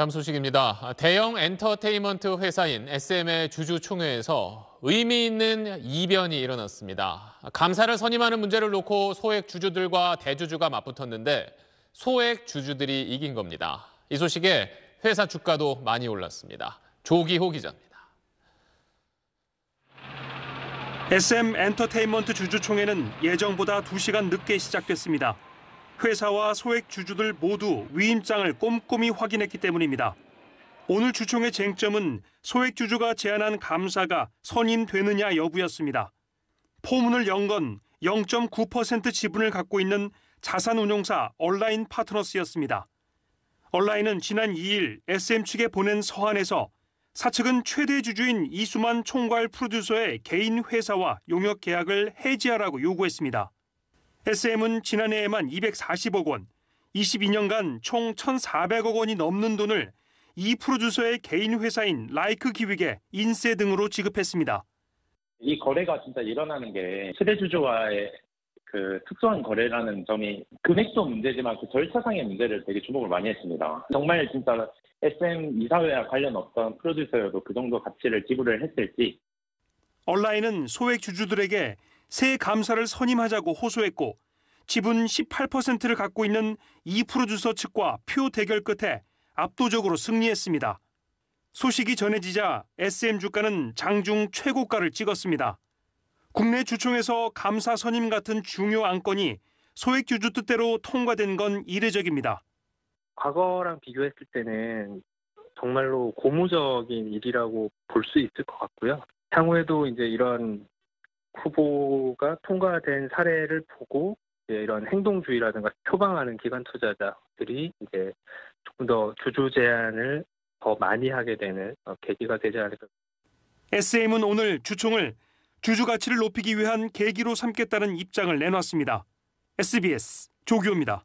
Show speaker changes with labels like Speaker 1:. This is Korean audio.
Speaker 1: 다음 소식입니다. 대형 엔터테인먼트 회사인 SM의 주주총회에서 의미 있는 이변이 일어났습니다. 감사를 선임하는 문제를 놓고 소액 주주들과 대주주가 맞붙었는데 소액 주주들이 이긴 겁니다. 이 소식에 회사 주가도 많이 올랐습니다. 조기호 기자입니다.
Speaker 2: SM 엔터테인먼트 주주총회는 예정보다 2시간 늦게 시작됐습니다. 회사와 소액 주주들 모두 위임장을 꼼꼼히 확인했기 때문입니다. 오늘 주총의 쟁점은 소액 주주가 제안한 감사가 선임되느냐 여부였습니다. 포문을 연 건 0.9% 지분을 갖고 있는 자산운용사 얼라인 파트너스였습니다. 얼라인은 지난 2일 SM 측에 보낸 서한에서 사측은 최대 주주인 이수만 총괄 프로듀서의 개인 회사와 용역 계약을 해지하라고 요구했습니다. SM은 지난해에만 240억 원, 22년간 총 1,400억 원이 넘는 돈을 이 프로듀서의 개인 회사인 라이크 기획에 인세 등으로 지급했습니다. 이 거래가 진짜 일어나는
Speaker 3: 게최대주주와의그 특수한 거래라는 점이 금액도 문제지만 그 절차상의 문제를 되게 주목을 많이 했습니다. 정말 진짜
Speaker 2: SM 이사회와 관련 없던 프로듀서여도 그 정도 가치를 지불을 했을지. 얼라인은 소액 주주들에게 새 감사를 선임하자고 호소했고 지분 18%를 갖고 있는 이프로듀서 측과 표 대결 끝에 압도적으로 승리했습니다. 소식이 전해지자 SM 주가는 장중 최고가를 찍었습니다. 국내 주총에서 감사 선임 같은 중요 안건이 소액 주주 뜻대로 통과된 건 이례적입니다. 과거랑 비교했을
Speaker 3: 때는 정말로 고무적인 일이라고 볼 수 있을 것 같고요. 향후에도 이제 이런 후보가 통과된 사례를 보고 이런 행동주의라든가 표방하는 기관 투자자들이 이제 조금 더 주주 제안을더 많이 하게 되는 어, 계기가 되지 않을까.
Speaker 2: SM은 오늘 주총을 주주 가치를 높이기 위한 계기로 삼겠다는 입장을 내놨습니다. SBS 조규호입니다.